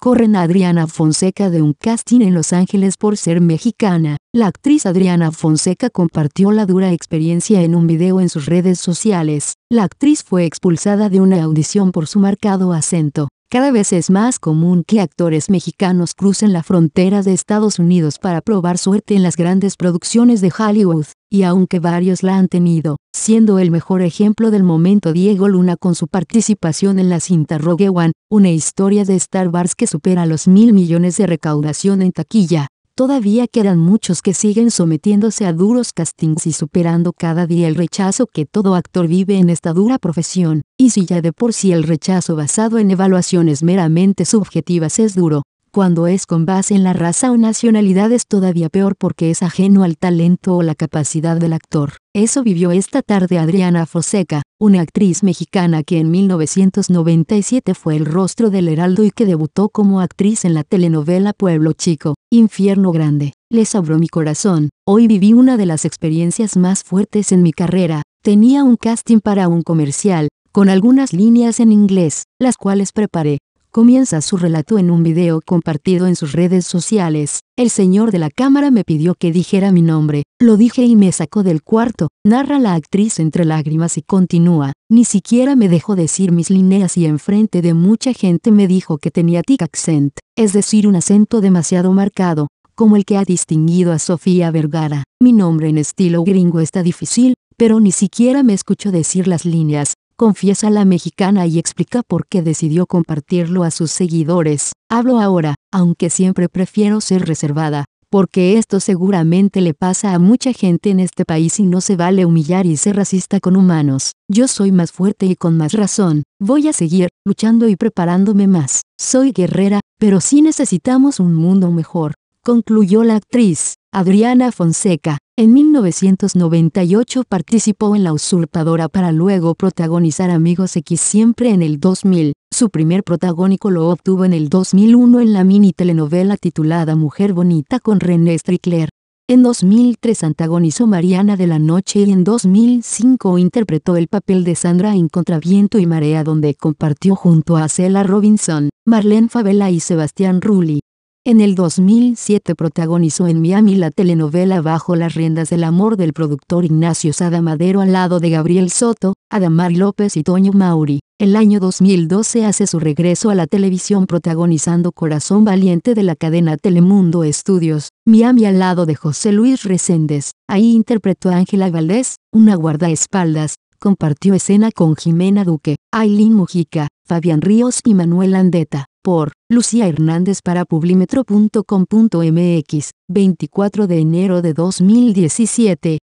corren a Adriana Fonseca de un casting en Los Ángeles por ser mexicana. La actriz Adriana Fonseca compartió la dura experiencia en un video en sus redes sociales. La actriz fue expulsada de una audición por su marcado acento. Cada vez es más común que actores mexicanos crucen la frontera de Estados Unidos para probar suerte en las grandes producciones de Hollywood, y aunque varios la han tenido, siendo el mejor ejemplo del momento Diego Luna con su participación en la cinta Rogue One, una historia de Star Wars que supera los mil millones de recaudación en taquilla, todavía quedan muchos que siguen sometiéndose a duros castings y superando cada día el rechazo que todo actor vive en esta dura profesión, y si ya de por sí el rechazo basado en evaluaciones meramente subjetivas es duro, cuando es con base en la raza o nacionalidad es todavía peor porque es ajeno al talento o la capacidad del actor. Eso vivió esta tarde Adriana Foseca, una actriz mexicana que en 1997 fue el rostro del Heraldo y que debutó como actriz en la telenovela Pueblo Chico, Infierno Grande. Les abrió mi corazón, hoy viví una de las experiencias más fuertes en mi carrera, tenía un casting para un comercial, con algunas líneas en inglés, las cuales preparé, comienza su relato en un video compartido en sus redes sociales. El señor de la cámara me pidió que dijera mi nombre, lo dije y me sacó del cuarto, narra la actriz entre lágrimas y continúa, ni siquiera me dejó decir mis líneas y enfrente de mucha gente me dijo que tenía tic accent, es decir un acento demasiado marcado, como el que ha distinguido a Sofía Vergara. Mi nombre en estilo gringo está difícil, pero ni siquiera me escuchó decir las líneas, confiesa la mexicana y explica por qué decidió compartirlo a sus seguidores. Hablo ahora, aunque siempre prefiero ser reservada, porque esto seguramente le pasa a mucha gente en este país y no se vale humillar y ser racista con humanos. Yo soy más fuerte y con más razón, voy a seguir luchando y preparándome más. Soy guerrera, pero sí necesitamos un mundo mejor, concluyó la actriz. Adriana Fonseca, en 1998 participó en La usurpadora para luego protagonizar Amigos X siempre en el 2000. Su primer protagónico lo obtuvo en el 2001 en la mini telenovela titulada Mujer Bonita con René Strickler. En 2003 antagonizó Mariana de la Noche y en 2005 interpretó el papel de Sandra en Contraviento y Marea donde compartió junto a Cela Robinson, Marlene Favela y Sebastián Rulli. En el 2007 protagonizó en Miami la telenovela Bajo las riendas del amor del productor Ignacio Sada Madero al lado de Gabriel Soto, Adamar López y Toño Mauri. El año 2012 hace su regreso a la televisión protagonizando Corazón Valiente de la cadena Telemundo Estudios, Miami al lado de José Luis Reséndez. Ahí interpretó a Ángela Valdés, una guardaespaldas, compartió escena con Jimena Duque, Aileen Mujica, Fabián Ríos y Manuel Andeta, por Lucía Hernández para publimetro.com.mx, 24 de enero de 2017.